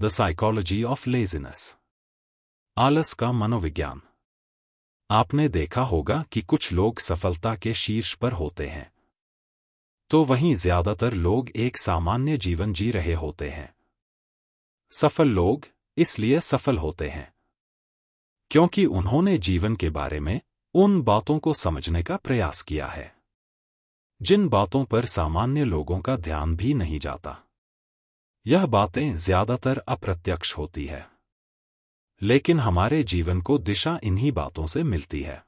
the psychology of laziness आलस का मनोविज्ञान आपने देखा होगा कि कुछ लोग सफलता के शीर्ष पर होते हैं तो वहीं ज्यादातर लोग एक सामान्य जीवन जी रहे होते हैं सफल लोग इसलिए सफल होते हैं क्योंकि उन्होंने जीवन के बारे में उन बातों को समझने का प्रयास किया है जिन बातों पर सामान्य लोगों का ध्यान भी नहीं जाता यह बातें ज्यादातर अप्रत्यक्ष होती है लेकिन हमारे जीवन को दिशा इन्हीं बातों से मिलती है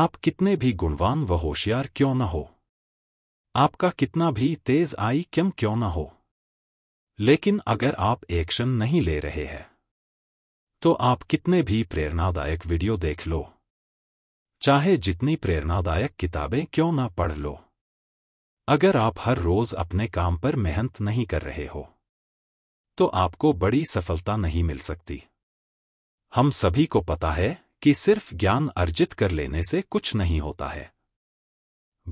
आप कितने भी गुणवान व होशियार क्यों न हो आपका कितना भी तेज आई क्यों क्यों न हो लेकिन अगर आप एक्शन नहीं ले रहे हैं तो आप कितने भी प्रेरणादायक वीडियो देख लो चाहे जितनी प्रेरणादायक किताबें क्यों ना पढ़ लो अगर आप हर रोज अपने काम पर मेहनत नहीं कर रहे हो तो आपको बड़ी सफलता नहीं मिल सकती हम सभी को पता है कि सिर्फ ज्ञान अर्जित कर लेने से कुछ नहीं होता है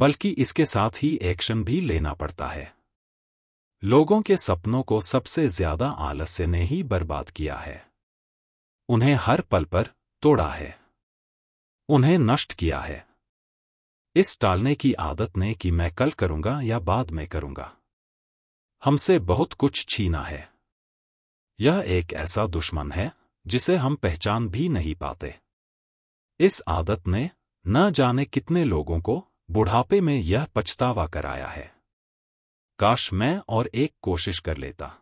बल्कि इसके साथ ही एक्शन भी लेना पड़ता है लोगों के सपनों को सबसे ज्यादा आलस्य ने ही बर्बाद किया है उन्हें हर पल पर तोड़ा है उन्हें नष्ट किया है इस टालने की आदत ने कि मैं कल करूंगा या बाद में करूंगा हमसे बहुत कुछ छीना है यह एक ऐसा दुश्मन है जिसे हम पहचान भी नहीं पाते इस आदत ने न जाने कितने लोगों को बुढ़ापे में यह पछतावा कराया है काश मैं और एक कोशिश कर लेता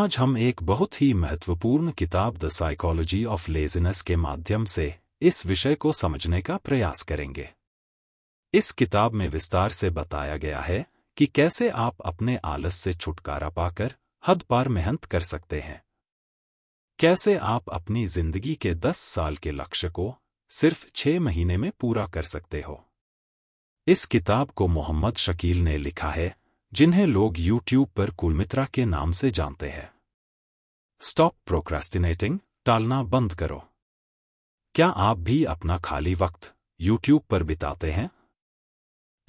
आज हम एक बहुत ही महत्वपूर्ण किताब द साइकोलॉजी ऑफ लेजीनेस के माध्यम से इस विषय को समझने का प्रयास करेंगे इस किताब में विस्तार से बताया गया है कि कैसे आप अपने आलस से छुटकारा पाकर हद पार मेहनत कर सकते हैं कैसे आप अपनी जिंदगी के दस साल के लक्ष्य को सिर्फ छह महीने में पूरा कर सकते हो इस किताब को मोहम्मद शकील ने लिखा है जिन्हें लोग यूट्यूब पर कुलमित्रा के नाम से जानते हैं स्टॉप प्रोक्रेस्टिनेटिंग टालना बंद करो क्या आप भी अपना खाली वक्त यूट्यूब पर बिताते हैं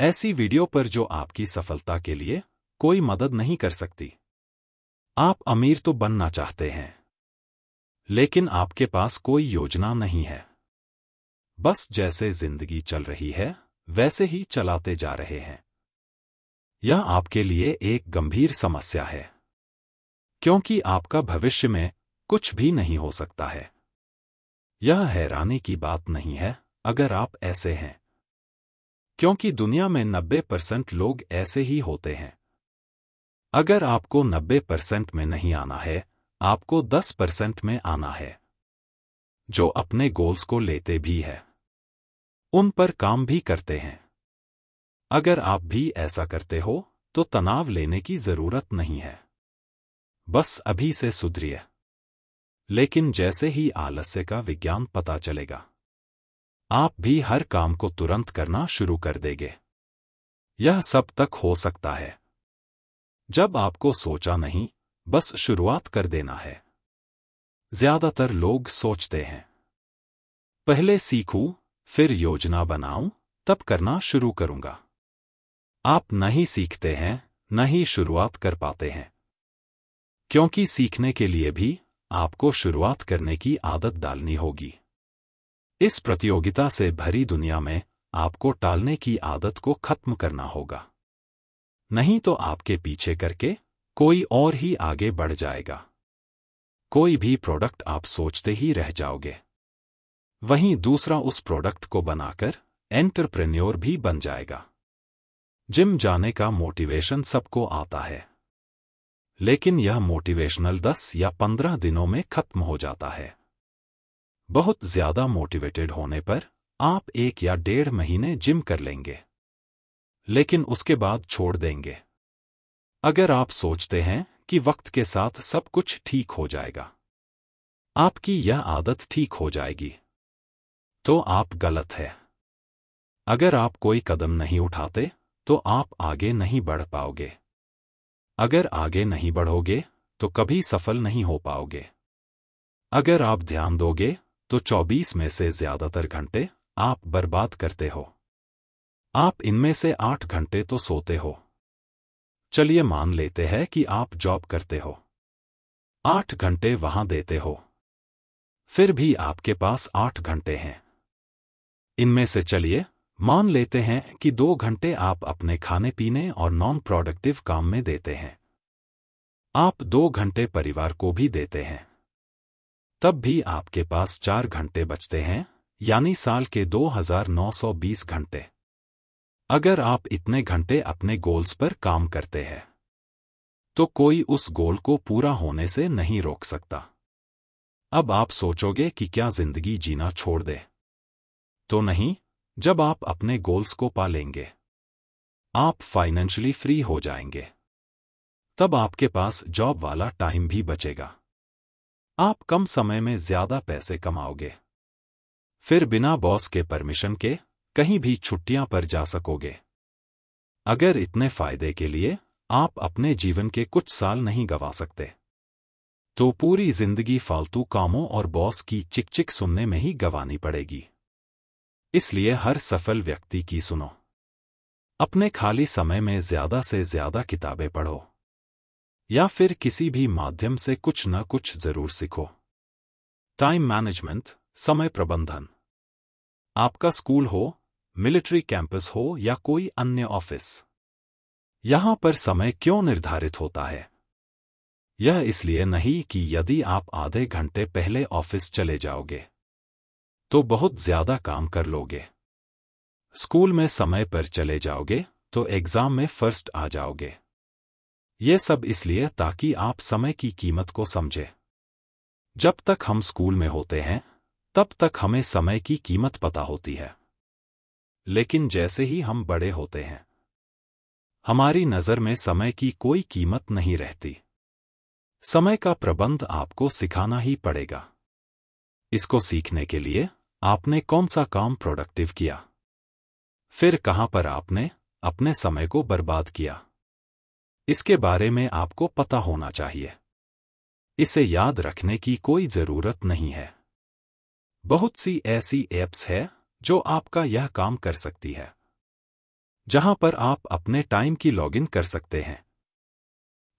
ऐसी वीडियो पर जो आपकी सफलता के लिए कोई मदद नहीं कर सकती आप अमीर तो बनना चाहते हैं लेकिन आपके पास कोई योजना नहीं है बस जैसे जिंदगी चल रही है वैसे ही चलाते जा रहे हैं यह आपके लिए एक गंभीर समस्या है क्योंकि आपका भविष्य में कुछ भी नहीं हो सकता है यह हैरानी की बात नहीं है अगर आप ऐसे हैं क्योंकि दुनिया में 90 परसेंट लोग ऐसे ही होते हैं अगर आपको 90 परसेंट में नहीं आना है आपको 10 परसेंट में आना है जो अपने गोल्स को लेते भी है उन पर काम भी करते हैं अगर आप भी ऐसा करते हो तो तनाव लेने की जरूरत नहीं है बस अभी से सुधरिए लेकिन जैसे ही आलस्य का विज्ञान पता चलेगा आप भी हर काम को तुरंत करना शुरू कर देंगे यह सब तक हो सकता है जब आपको सोचा नहीं बस शुरुआत कर देना है ज्यादातर लोग सोचते हैं पहले सीखूं, फिर योजना बनाऊं, तब करना शुरू करूंगा आप नहीं सीखते हैं न ही शुरुआत कर पाते हैं क्योंकि सीखने के लिए भी आपको शुरुआत करने की आदत डालनी होगी इस प्रतियोगिता से भरी दुनिया में आपको टालने की आदत को खत्म करना होगा नहीं तो आपके पीछे करके कोई और ही आगे बढ़ जाएगा कोई भी प्रोडक्ट आप सोचते ही रह जाओगे वहीं दूसरा उस प्रोडक्ट को बनाकर एंटरप्रेन्योर भी बन जाएगा जिम जाने का मोटिवेशन सबको आता है लेकिन यह मोटिवेशनल दस या पंद्रह दिनों में खत्म हो जाता है बहुत ज्यादा मोटिवेटेड होने पर आप एक या डेढ़ महीने जिम कर लेंगे लेकिन उसके बाद छोड़ देंगे अगर आप सोचते हैं कि वक्त के साथ सब कुछ ठीक हो जाएगा आपकी यह आदत ठीक हो जाएगी तो आप गलत है अगर आप कोई कदम नहीं उठाते तो आप आगे नहीं बढ़ पाओगे अगर आगे नहीं बढ़ोगे तो कभी सफल नहीं हो पाओगे अगर आप ध्यान दोगे तो 24 में से ज्यादातर घंटे आप बर्बाद करते हो आप इनमें से आठ घंटे तो सोते हो चलिए मान लेते हैं कि आप जॉब करते हो आठ घंटे वहां देते हो फिर भी आपके पास आठ घंटे हैं इनमें से चलिए मान लेते हैं कि दो घंटे आप अपने खाने पीने और नॉन प्रोडक्टिव काम में देते हैं आप दो घंटे परिवार को भी देते हैं तब भी आपके पास चार घंटे बचते हैं यानी साल के 2920 घंटे अगर आप इतने घंटे अपने गोल्स पर काम करते हैं तो कोई उस गोल को पूरा होने से नहीं रोक सकता अब आप सोचोगे कि क्या जिंदगी जीना छोड़ दे तो नहीं जब आप अपने गोल्स को पा लेंगे आप फाइनेंशियली फ्री हो जाएंगे तब आपके पास जॉब वाला टाइम भी बचेगा आप कम समय में ज्यादा पैसे कमाओगे फिर बिना बॉस के परमिशन के कहीं भी छुट्टियां पर जा सकोगे अगर इतने फायदे के लिए आप अपने जीवन के कुछ साल नहीं गवा सकते तो पूरी जिंदगी फालतू कामों और बॉस की चिकचिक सुनने में ही गवानी पड़ेगी इसलिए हर सफल व्यक्ति की सुनो अपने खाली समय में ज्यादा से ज्यादा किताबें पढ़ो या फिर किसी भी माध्यम से कुछ न कुछ जरूर सीखो टाइम मैनेजमेंट समय प्रबंधन आपका स्कूल हो मिलिट्री कैंपस हो या कोई अन्य ऑफिस यहां पर समय क्यों निर्धारित होता है यह इसलिए नहीं कि यदि आप आधे घंटे पहले ऑफिस चले जाओगे तो बहुत ज्यादा काम कर लोगे स्कूल में समय पर चले जाओगे तो एग्जाम में फर्स्ट आ जाओगे ये सब इसलिए ताकि आप समय की कीमत को समझें जब तक हम स्कूल में होते हैं तब तक हमें समय की कीमत पता होती है लेकिन जैसे ही हम बड़े होते हैं हमारी नज़र में समय की कोई कीमत नहीं रहती समय का प्रबंध आपको सिखाना ही पड़ेगा इसको सीखने के लिए आपने कौन सा काम प्रोडक्टिव किया फिर कहाँ पर आपने अपने समय को बर्बाद किया इसके बारे में आपको पता होना चाहिए इसे याद रखने की कोई ज़रूरत नहीं है बहुत सी ऐसी ऐप्स है जो आपका यह काम कर सकती है जहां पर आप अपने टाइम की लॉगिन कर सकते हैं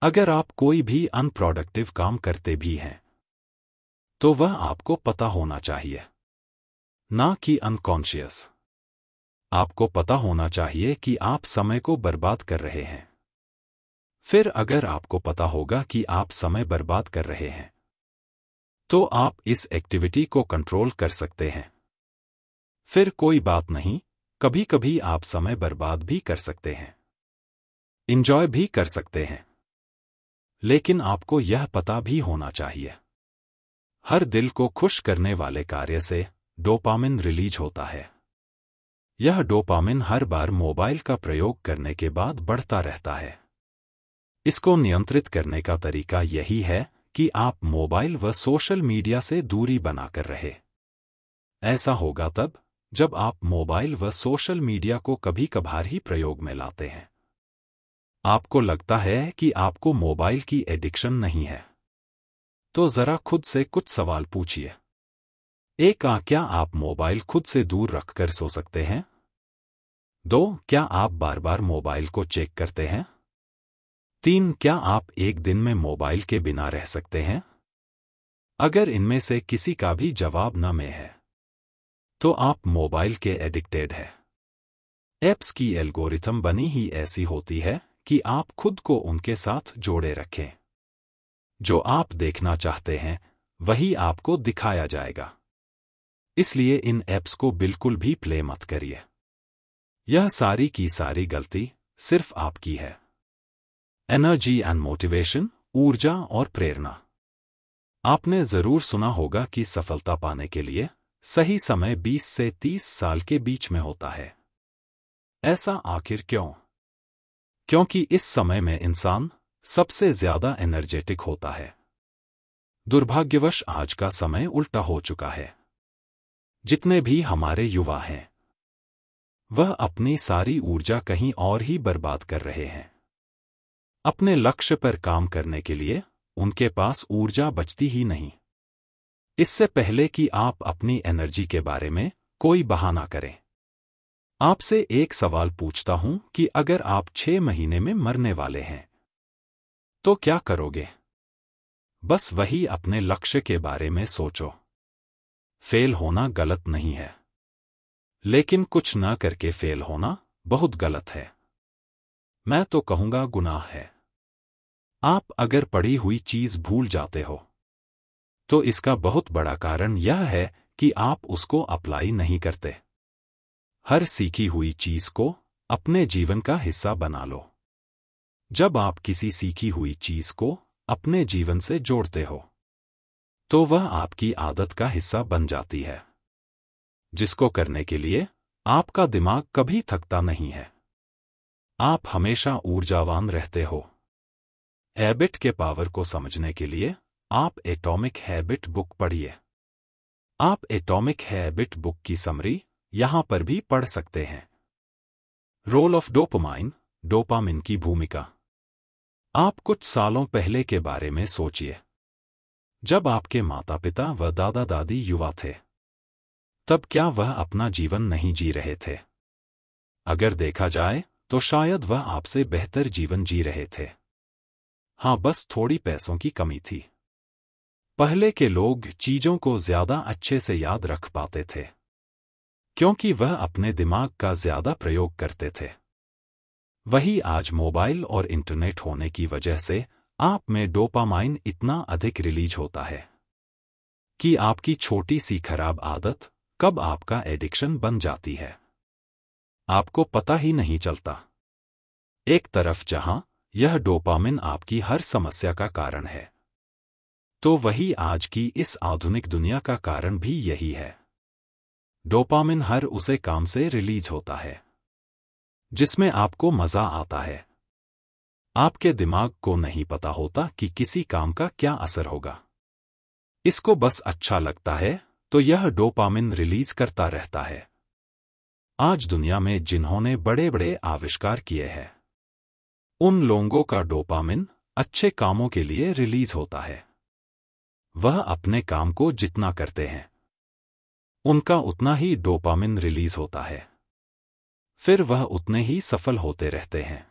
अगर आप कोई भी अनप्रोडक्टिव काम करते भी हैं तो वह आपको पता होना चाहिए ना कि अनकॉन्शियस आपको पता होना चाहिए कि आप समय को बर्बाद कर रहे हैं फिर अगर आपको पता होगा कि आप समय बर्बाद कर रहे हैं तो आप इस एक्टिविटी को कंट्रोल कर सकते हैं फिर कोई बात नहीं कभी कभी आप समय बर्बाद भी कर सकते हैं इंजॉय भी कर सकते हैं लेकिन आपको यह पता भी होना चाहिए हर दिल को खुश करने वाले कार्य से डोपामिन रिलीज होता है यह डोपामिन हर बार मोबाइल का प्रयोग करने के बाद बढ़ता रहता है इसको नियंत्रित करने का तरीका यही है कि आप मोबाइल व सोशल मीडिया से दूरी बनाकर रहे ऐसा होगा तब जब आप मोबाइल व सोशल मीडिया को कभी कभार ही प्रयोग में लाते हैं आपको लगता है कि आपको मोबाइल की एडिक्शन नहीं है तो जरा खुद से कुछ सवाल पूछिए एक आ क्या आप मोबाइल खुद से दूर रखकर सो सकते हैं दो क्या आप बार बार मोबाइल को चेक करते हैं तीन क्या आप एक दिन में मोबाइल के बिना रह सकते हैं अगर इनमें से किसी का भी जवाब न में है तो आप मोबाइल के एडिक्टेड है एप्स की एल्गोरिथम बनी ही ऐसी होती है कि आप खुद को उनके साथ जोड़े रखें जो आप देखना चाहते हैं वही आपको दिखाया जाएगा इसलिए इन ऐप्स को बिल्कुल भी प्ले मत करिए यह सारी की सारी गलती सिर्फ आपकी है एनर्जी एंड मोटिवेशन ऊर्जा और प्रेरणा आपने जरूर सुना होगा कि सफलता पाने के लिए सही समय 20 से 30 साल के बीच में होता है ऐसा आखिर क्यों क्योंकि इस समय में इंसान सबसे ज्यादा एनर्जेटिक होता है दुर्भाग्यवश आज का समय उल्टा हो चुका है जितने भी हमारे युवा हैं वह अपनी सारी ऊर्जा कहीं और ही बर्बाद कर रहे हैं अपने लक्ष्य पर काम करने के लिए उनके पास ऊर्जा बचती ही नहीं इससे पहले कि आप अपनी एनर्जी के बारे में कोई बहाना करें आपसे एक सवाल पूछता हूं कि अगर आप छह महीने में मरने वाले हैं तो क्या करोगे बस वही अपने लक्ष्य के बारे में सोचो फेल होना गलत नहीं है लेकिन कुछ न करके फेल होना बहुत गलत है मैं तो कहूँगा गुनाह है आप अगर पढ़ी हुई चीज भूल जाते हो तो इसका बहुत बड़ा कारण यह है कि आप उसको अप्लाई नहीं करते हर सीखी हुई चीज को अपने जीवन का हिस्सा बना लो जब आप किसी सीखी हुई चीज को अपने जीवन से जोड़ते हो तो वह आपकी आदत का हिस्सा बन जाती है जिसको करने के लिए आपका दिमाग कभी थकता नहीं है आप हमेशा ऊर्जावान रहते हो हैबिट के पावर को समझने के लिए आप एटॉमिक हैबिट बुक पढ़िए आप एटॉमिक हैबिट बुक की समरी यहां पर भी पढ़ सकते हैं रोल ऑफ डोपामाइन डोपामिन की भूमिका आप कुछ सालों पहले के बारे में सोचिए जब आपके माता पिता व दादा दादी युवा थे तब क्या वह अपना जीवन नहीं जी रहे थे अगर देखा जाए तो शायद वह आपसे बेहतर जीवन जी रहे थे हां बस थोड़ी पैसों की कमी थी पहले के लोग चीजों को ज्यादा अच्छे से याद रख पाते थे क्योंकि वह अपने दिमाग का ज्यादा प्रयोग करते थे वही आज मोबाइल और इंटरनेट होने की वजह से आप में डोपामाइन इतना अधिक रिलीज होता है कि आपकी छोटी सी खराब आदत कब आपका एडिक्शन बन जाती है आपको पता ही नहीं चलता एक तरफ जहां यह डोपामिन आपकी हर समस्या का कारण है तो वही आज की इस आधुनिक दुनिया का कारण भी यही है डोपामिन हर उसे काम से रिलीज होता है जिसमें आपको मजा आता है आपके दिमाग को नहीं पता होता कि किसी काम का क्या असर होगा इसको बस अच्छा लगता है तो यह डोपामिन रिलीज करता रहता है आज दुनिया में जिन्होंने बड़े बड़े आविष्कार किए हैं उन लोगों का डोपामिन अच्छे कामों के लिए रिलीज होता है वह अपने काम को जितना करते हैं उनका उतना ही डोपामिन रिलीज होता है फिर वह उतने ही सफल होते रहते हैं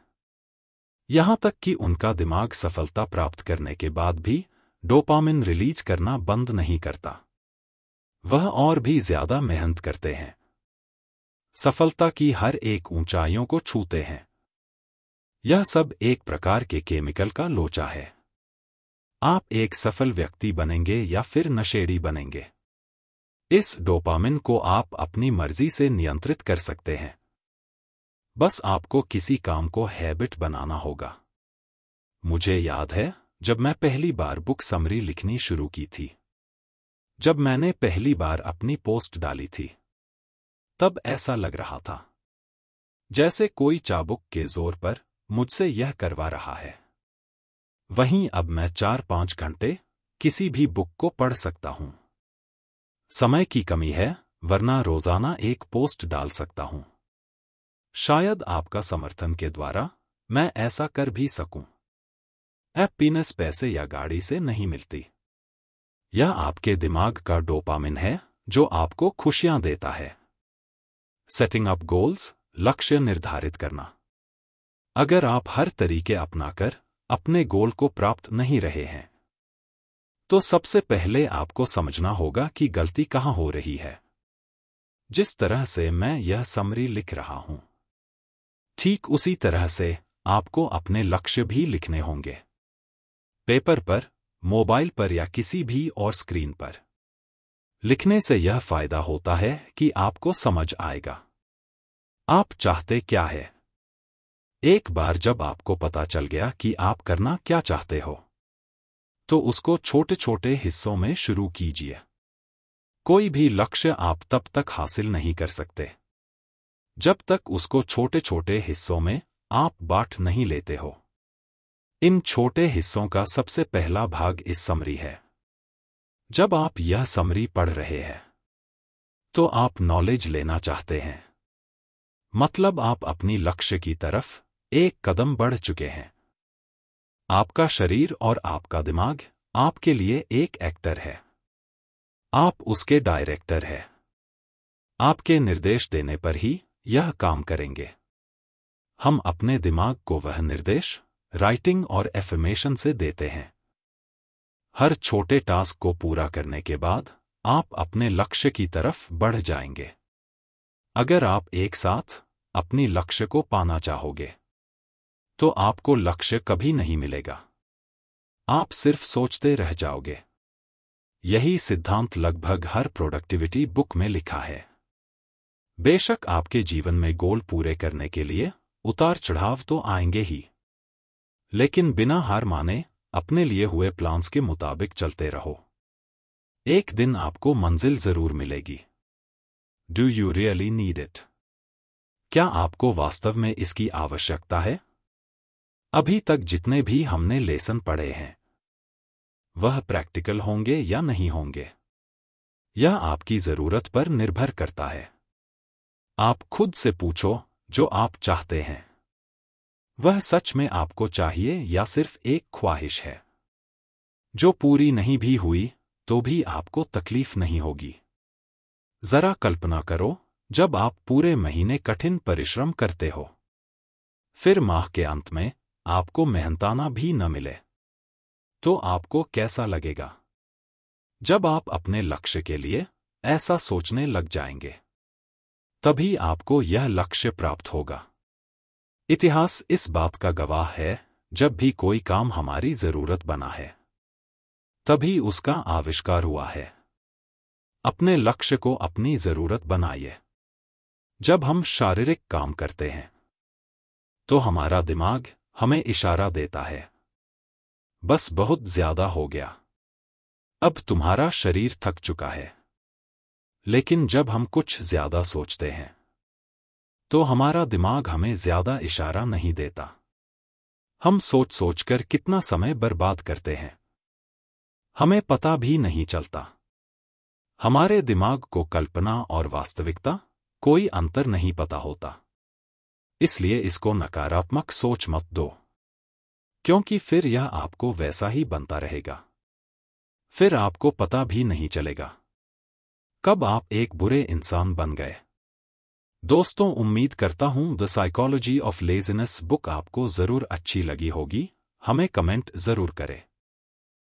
यहां तक कि उनका दिमाग सफलता प्राप्त करने के बाद भी डोपामिन रिलीज करना बंद नहीं करता वह और भी ज्यादा मेहनत करते हैं सफलता की हर एक ऊंचाइयों को छूते हैं यह सब एक प्रकार के केमिकल का लोचा है आप एक सफल व्यक्ति बनेंगे या फिर नशेड़ी बनेंगे इस डोपामिन को आप अपनी मर्जी से नियंत्रित कर सकते हैं बस आपको किसी काम को हैबिट बनाना होगा मुझे याद है जब मैं पहली बार बुक समरी लिखनी शुरू की थी जब मैंने पहली बार अपनी पोस्ट डाली थी तब ऐसा लग रहा था जैसे कोई चाबुक के जोर पर मुझसे यह करवा रहा है वहीं अब मैं चार पांच घंटे किसी भी बुक को पढ़ सकता हूं समय की कमी है वरना रोजाना एक पोस्ट डाल सकता हूं शायद आपका समर्थन के द्वारा मैं ऐसा कर भी सकूं एपीनेस पैसे या गाड़ी से नहीं मिलती यह आपके दिमाग का डोपामिन है जो आपको खुशियां देता है सेटिंग अप गोल्स लक्ष्य निर्धारित करना अगर आप हर तरीके अपनाकर अपने गोल को प्राप्त नहीं रहे हैं तो सबसे पहले आपको समझना होगा कि गलती कहाँ हो रही है जिस तरह से मैं यह समरी लिख रहा हूं ठीक उसी तरह से आपको अपने लक्ष्य भी लिखने होंगे पेपर पर मोबाइल पर या किसी भी और स्क्रीन पर लिखने से यह फायदा होता है कि आपको समझ आएगा आप चाहते क्या है एक बार जब आपको पता चल गया कि आप करना क्या चाहते हो तो उसको छोटे छोटे हिस्सों में शुरू कीजिए कोई भी लक्ष्य आप तब तक हासिल नहीं कर सकते जब तक उसको छोटे छोटे हिस्सों में आप बांट नहीं लेते हो इन छोटे हिस्सों का सबसे पहला भाग इस समरी है जब आप यह समरी पढ़ रहे हैं तो आप नॉलेज लेना चाहते हैं मतलब आप अपनी लक्ष्य की तरफ एक कदम बढ़ चुके हैं आपका शरीर और आपका दिमाग आपके लिए एक एक्टर है आप उसके डायरेक्टर है आपके निर्देश देने पर ही यह काम करेंगे हम अपने दिमाग को वह निर्देश राइटिंग और एफर्मेशन से देते हैं हर छोटे टास्क को पूरा करने के बाद आप अपने लक्ष्य की तरफ बढ़ जाएंगे अगर आप एक साथ अपनी लक्ष्य को पाना चाहोगे तो आपको लक्ष्य कभी नहीं मिलेगा आप सिर्फ सोचते रह जाओगे यही सिद्धांत लगभग हर प्रोडक्टिविटी बुक में लिखा है बेशक आपके जीवन में गोल पूरे करने के लिए उतार चढ़ाव तो आएंगे ही लेकिन बिना हार माने अपने लिए हुए प्लान्स के मुताबिक चलते रहो एक दिन आपको मंजिल जरूर मिलेगी do you really need it क्या आपको वास्तव में इसकी आवश्यकता है अभी तक जितने भी हमने लेसन पढ़े हैं वह प्रैक्टिकल होंगे या नहीं होंगे यह आपकी जरूरत पर निर्भर करता है आप खुद से पूछो जो आप चाहते हैं वह सच में आपको चाहिए या सिर्फ एक ख्वाहिश है जो पूरी नहीं भी हुई तो भी आपको तकलीफ नहीं होगी जरा कल्पना करो जब आप पूरे महीने कठिन परिश्रम करते हो फिर माह के अंत में आपको मेहनताना भी न मिले तो आपको कैसा लगेगा जब आप अपने लक्ष्य के लिए ऐसा सोचने लग जाएंगे तभी आपको यह लक्ष्य प्राप्त होगा इतिहास इस बात का गवाह है जब भी कोई काम हमारी जरूरत बना है तभी उसका आविष्कार हुआ है अपने लक्ष्य को अपनी जरूरत बनाइए जब हम शारीरिक काम करते हैं तो हमारा दिमाग हमें इशारा देता है बस बहुत ज्यादा हो गया अब तुम्हारा शरीर थक चुका है लेकिन जब हम कुछ ज्यादा सोचते हैं तो हमारा दिमाग हमें ज्यादा इशारा नहीं देता हम सोच सोचकर कितना समय बर्बाद करते हैं हमें पता भी नहीं चलता हमारे दिमाग को कल्पना और वास्तविकता कोई अंतर नहीं पता होता इसलिए इसको नकारात्मक सोच मत दो क्योंकि फिर यह आपको वैसा ही बनता रहेगा फिर आपको पता भी नहीं चलेगा कब आप एक बुरे इंसान बन गए दोस्तों उम्मीद करता हूं the psychology of laziness book आपको जरूर अच्छी लगी होगी हमें कमेंट जरूर करें